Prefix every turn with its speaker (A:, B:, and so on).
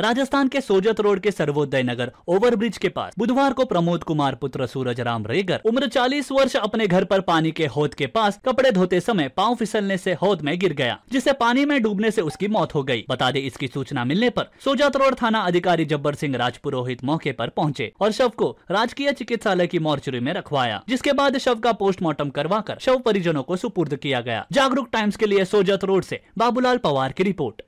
A: राजस्थान के सोजत रोड के सर्वोदय नगर ओवरब्रिज के पास बुधवार को प्रमोद कुमार पुत्र सूरज राम रेगर उम्र 40 वर्ष अपने घर पर पानी के होद के पास कपड़े धोते समय पांव फिसलने से होद में गिर गया जिससे पानी में डूबने से उसकी मौत हो गई बता दे इसकी सूचना मिलने पर सोजत रोड थाना अधिकारी जब्बर सिंह राजपुरोहित मौके पर पहुंचे और शव को राजकीय चिकित्सालय की मोर्चरी में रखवाया जिसके बाद शव का पोस्टमार्टम करवाकर शव परिजनों को सुपुर्द किया गया जागरूक टाइम्स के लिए सोजत रोड ऐसी बाबूलाल पवार की रिपोर्ट